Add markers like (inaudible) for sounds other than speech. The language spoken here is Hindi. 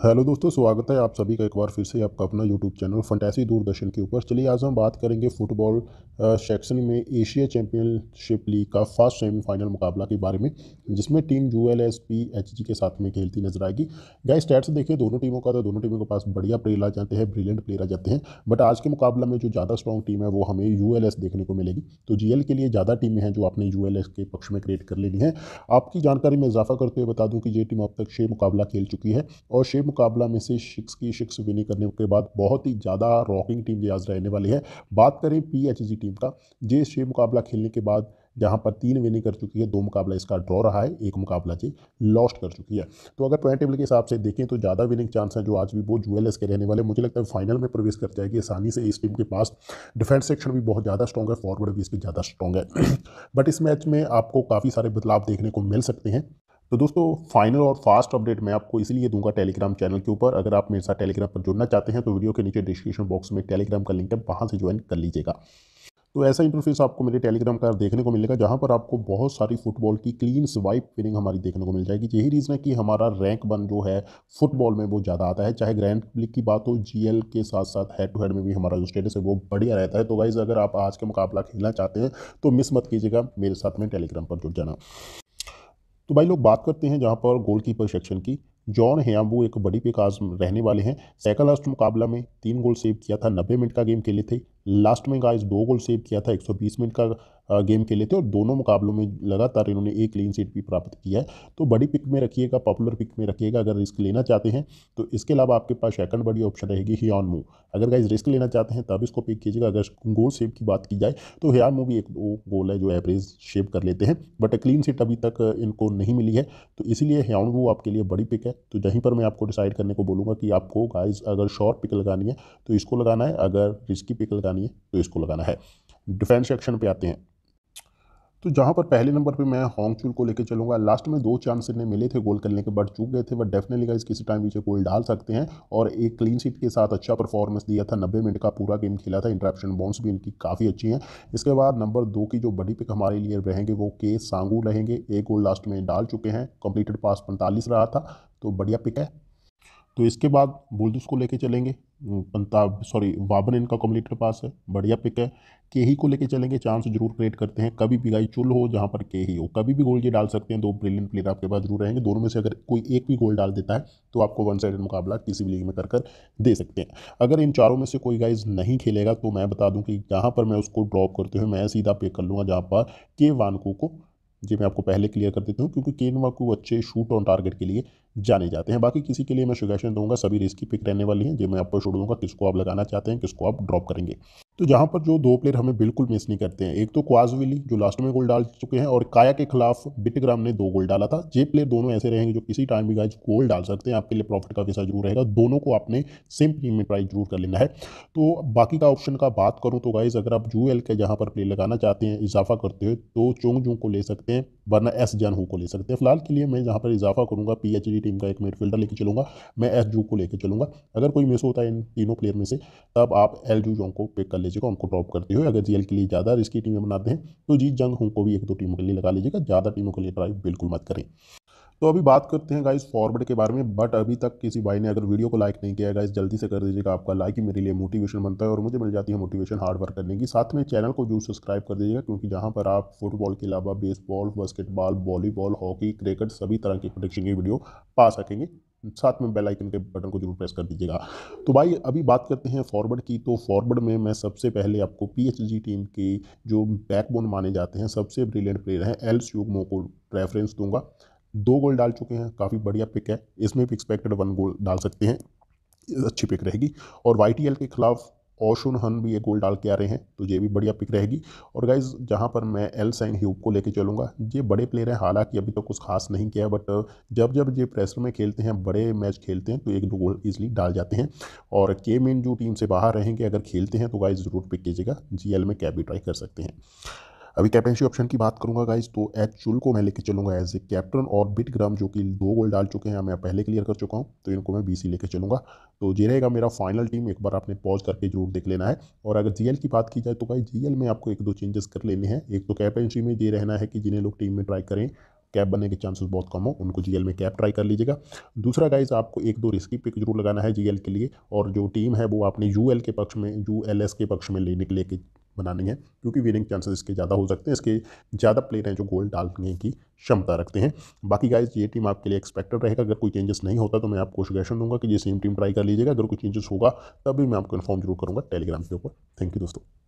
हेलो दोस्तों स्वागत है आप सभी का एक बार फिर से आपका अपना यूट्यूब चैनल फंटैसी दूरदर्शन के ऊपर चलिए आज हम बात करेंगे फुटबॉल सेक्शन में एशिया चैंपियनशिप लीग का फर्स्ट सेमीफाइनल मुकाबला के बारे में जिसमें team U L S P H G के साथ में खेलती नजर आएगी गए स्टैट्स देखिए दोनों टीमों का तो दोनों टीमों के पास बढ़िया प्लेयर आ जाते हैं ब्रिलियंट प्लेयर आ जाते हैं बट आज के मुकाबला में जो ज़्यादा स्ट्रॉन्ग टीम है वो हमें यू एल एस देखने को मिलेगी तो जी एल के लिए ज़्यादा टीमें हैं जो आपने यू एल एस के पक्ष में क्रिएट कर लेनी है आपकी जानकारी में इजाफा करते हुए बता दूँ कि ये टीम अब तक छः मुकाबला खेल चुकी है और छः मुकाबला में से शिक्स की शिक्स विनिंग करने के बाद बहुत ही ज़्यादा रॉकिंग टीम लिहाज रहने वाली है बात करें पी टीम का जे छः मुकाबला खेलने के बाद जहां पर तीन विनिंग कर चुकी है दो मुकाबला इसका ड्रॉ रहा है एक मुकाबला जी लॉस्ट कर चुकी है तो अगर पॉइंट टेबल के हिसाब से देखें तो ज़्यादा विनिंग चांस है जो आज भी वो ज्वेलर्स के रहने वाले मुझे लगता है फाइनल में प्रवेश कर जाएगी आसानी से इस टीम के पास डिफेंस सेक्शन भी बहुत ज़्यादा स्ट्रॉग है फॉरवर्ड भी इसके ज़्यादा स्ट्रॉग है (clears throat) बट इस मैच में आपको काफ़ी सारे बदलाव देखने को मिल सकते हैं तो दोस्तों फाइनल और फास्ट अपडेट मैं आपको इसलिए दूंगा टेलीग्राम चैनल के ऊपर अगर आप मेरे साथ टेलीग्राम पर जुड़ना चाहते हैं तो वीडियो के नीचे डिस्क्रिप्शन बॉक्स में टेलीग्राम का लिंक है वहाँ से ज्वाइन कर लीजिएगा तो ऐसा इंटरफेस आपको मेरे टेलीग्राम का देखने को मिलेगा जहाँ पर आपको बहुत सारी फुटबॉल की क्लीन स्वाइप फिनिंग हमारी देखने को मिल जाएगी यही रीज़न है कि हमारा रैंक वन जो है फुटबॉल में वो ज़्यादा आता है चाहे ग्रैंड लीग की बात हो जीएल के साथ साथ हेड टू हेड में भी हमारा जो स्टेटस है वो बढ़िया रहता है तो वाइज अगर आप आज का मुकाबला खेलना चाहते हैं तो मिस मत कीजिएगा मेरे साथ में टेलीग्राम पर जुड़ जाना तो भाई लोग बात करते हैं जहाँ पर गोलकीपर सेक्शन की जॉन हेयाम्बू एक बड़ी पे काज रहने वाले हैं सेकंड लास्ट मुकाबला में तीन गोल सेव किया था नब्बे मिनट का गेम खेले थे लास्ट में गाइस दो गोल सेव किया था 120 मिनट का गेम खेले थे और दोनों मुकाबलों में लगातार इन्होंने एक क्लीन सीट भी प्राप्त किया है तो बड़ी पिक में रखिएगा पॉपुलर पिक में रखिएगा अगर रिस्क लेना चाहते हैं तो इसके अलावा आपके पास सेकंड बड़ी ऑप्शन रहेगी हियान मूव अगर गाइज रिस्क लेना चाहते हैं तब इसको पिक कीजिएगा अगर गोल सेव की बात की जाए तो हियान मूव भी एक दो गोल है जो एवरेज शेव कर लेते हैं बट क्लीन सीट अभी तक इनको नहीं मिली है तो इसीलिए हियान मूव आपके लिए बड़ी पिक है तो यहीं पर मैं आपको डिसाइड करने को बोलूँगा कि आपको गाइज अगर शॉर्ट पिक लगानी है तो इसको लगाना है अगर रिस्की पिक लगानी है तो इसको लगाना है डिफेंस सेक्शन पे आते हैं तो जहाँ पर पहले नंबर पे मैं हॉन्ग चुल को लेकर चलूँगा लास्ट में दो चांस इन्हें मिले थे गोल करने के बट चूक गए थे बट डेफिनेटली गाइस किसी टाइम पीछे गोल डाल सकते हैं और एक क्लीन सीट के साथ अच्छा परफॉर्मेंस दिया था नब्बे मिनट का पूरा गेम खेला था इंटरप्शन बॉन्स भी इनकी काफ़ी अच्छी हैं इसके बाद नंबर दो की जो बड़ी पिक हमारे लिए रहेंगे वो के सांगू रहेंगे एक गोल लास्ट में डाल चुके हैं कंप्लीटेड पास पैंतालीस रहा था तो बढ़िया पिक है तो इसके बाद बुल्स को लेके चलेंगे पंता सॉरी वाबन इनका कॉम्प्लीटर पास है बढ़िया पिक है के ही को लेके चलेंगे चांस जरूर क्रिएट करते हैं कभी भी गाई चुल हो जहाँ पर के ही हो कभी भी गोल ये डाल सकते हैं दो ब्रिलियंट प्लेयर आपके पास जरूर रहेंगे दोनों में से अगर कोई एक भी गोल डाल देता है तो आपको वन साइड मुकाबला किसी भी लीग में कर कर दे सकते हैं अगर इन चारों में से कोई गाइज नहीं खेलेगा तो मैं बता दूँ कि यहाँ पर मैं उसको ड्रॉप करते हुए मैं सीधा पे कर लूँगा जहाँ पर के वानकू को ये मैं आपको पहले क्लियर कर देता हूँ क्योंकि केनवा को अच्छे शूट ऑन टारगेट के लिए जाने जाते हैं बाकी किसी के लिए मैं सुजेशन दूंगा सभी रिस्की पिक रहने वाली हैं जो मैं आपको छोड़ दूंगा किसको आप लगाना चाहते हैं किसको आप ड्रॉप करेंगे तो जहाँ पर जो दो प्लेयर हमें बिल्कुल मिस नहीं करते हैं एक तो क्वाजविली जो लास्ट में गोल डाल चुके हैं और काया के खिलाफ बिटग्राम ने दो गोल डाला था जे प्लेयर दोनों ऐसे रहेंगे जो किसी टाइम भी गाइज गोल डाल सकते हैं आपके लिए प्रॉफिट का पैसा जरूर रहेगा दोनों को आपने सेम टीम में प्राइस जरूर कर लेना है तो बाकी का ऑप्शन का बात करूँ तो गाइज अगर आप जू के जहाँ पर प्ले लगाना चाहते हैं इजाफा करते हुए तो चोंग जोंग को ले सकते हैं वरना एस जैन को ले सकते हैं फिलहाल के लिए मैं जहाँ पर इजाफा करूँगा पी एच डी टीम का एक मिडफील्डर लेके चलूँगा मैं एस जू को लेकर चलूँगा अगर कोई मिस होता है इन तीनों प्लेयर में से तब आप एल जू जोंग को पिक कर ले लीजिएगा को हमको ड्रॉप करते हुए अगर जीएल के लिए ज़्यादा रिस्की टीमें बनाते हैं तो जी जंग होंग को भी एक दो टीमों के लिए लगा लीजिएगा ज़्यादा टीमों के लिए ट्राई बिल्कुल मत करें तो अभी बात करते हैं गाइस फॉरवर्ड के बारे में बट अभी तक किसी भाई ने अगर वीडियो को लाइक नहीं किया है गाइस जल्दी से कर दीजिएगा आपका लाइक ही मेरे लिए मोटिवेशन बनता है और मुझे मिल जाती है मोटिवेशन हार्ड वर्क करने की साथ में चैनल को जरूर सब्सक्राइब कर दीजिएगा क्योंकि जहां पर आप फुटबॉल के अलावा baseball basketball volleyball hockey cricket सभी तरह की प्रोडिक्शन की वीडियो पा सकेंगे साथ में बेल आइकन के बटन को जरूर प्रेस कर दीजिएगा तो भाई अभी बात करते हैं फॉरवर्ड की तो फॉरवर्ड में मैं सबसे पहले आपको पीएचजी टीम के जो बैकबोन माने जाते हैं सबसे ब्रिलियंट प्लेयर हैं एल स्यूगमो को रेफरेंस दूंगा दो गोल डाल चुके हैं काफ़ी बढ़िया पिक है इसमें भी एक्सपेक्टेड वन गोल डाल सकते हैं अच्छी पिक रहेगी और वाई के खिलाफ ओशुन हन भी ये गोल डाल के आ रहे हैं तो ये भी बढ़िया पिक रहेगी और गाइज जहाँ पर मैं एल साइन ह्यूब को लेके चलूँगा ये बड़े प्लेयर हैं हालांकि अभी तक तो कुछ खास नहीं किया बट जब जब ये प्रेशर में खेलते हैं बड़े मैच खेलते हैं तो एक दो गोल ईजिली डाल जाते हैं और के मेन जो टीम से बाहर रहेंगे अगर खेलते हैं तो गाइज ज़रूर पिक कीजिएगा जी में कैब भी ट्राई कर सकते हैं अभी कैप्टनसी ऑप्शन की बात करूंगा गाइज तो एच चुल को मैं लेकर चलूंगा एज ए कैप्टन और बिटग्राम जो कि दो गोल डाल चुके हैं मैं पहले क्लियर कर चुका हूँ तो इनको मैं बीसी लेकर चलूंगा तो ये रहेगा मेरा फाइनल टीम एक बार आपने पॉज करके जरूर देख लेना है और अगर जीएल की बात की जाए तो गाइज जीएल में आपको एक दो चेंजेस कर लेने हैं एक तो कैप्टनसी में ये रहना है कि जिन्हें लोग टीम में ट्राई करें कैप बनने के चांसेस बहुत कम हो उनको जीएल में कैप ट्राई कर लीजिएगा दूसरा गाइज आपको एक दो रिस्की पिक जरूर लगाना है जीएल के लिए और जो टीम है वो आपने यूएल के पक्ष में यूएलएस के पक्ष में लेने के लिए बनानी है क्योंकि विनिंग चांसेस इसके ज़्यादा हो सकते हैं इसके ज़्यादा प्लेयर हैं जो गोल डालने की क्षमता रखते हैं बाकी गाइज ये टीम आपके लिए एक्सपेक्टेड रहेगा अगर कोई चेंजेस नहीं होता तो मैं आपको सुजेशन दूंगा कि ये सेम टीम ट्राई कर लीजिएगा अगर कोई चेंजेस होगा तभी मैं आपको इन्फॉर्म जरूर करूँगा टेलीग्राम के ऊपर थैंक यू दोस्तों